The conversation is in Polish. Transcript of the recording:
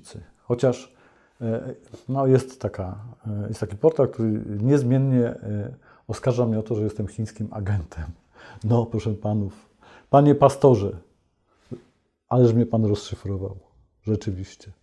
Chińczycy. Chociaż e, no, jest, taka, e, jest taki portal, który niezmiennie e, oskarża mnie o to, że jestem chińskim agentem. No, proszę panów, panie pastorze, ależ mnie pan rozszyfrował. Rzeczywiście.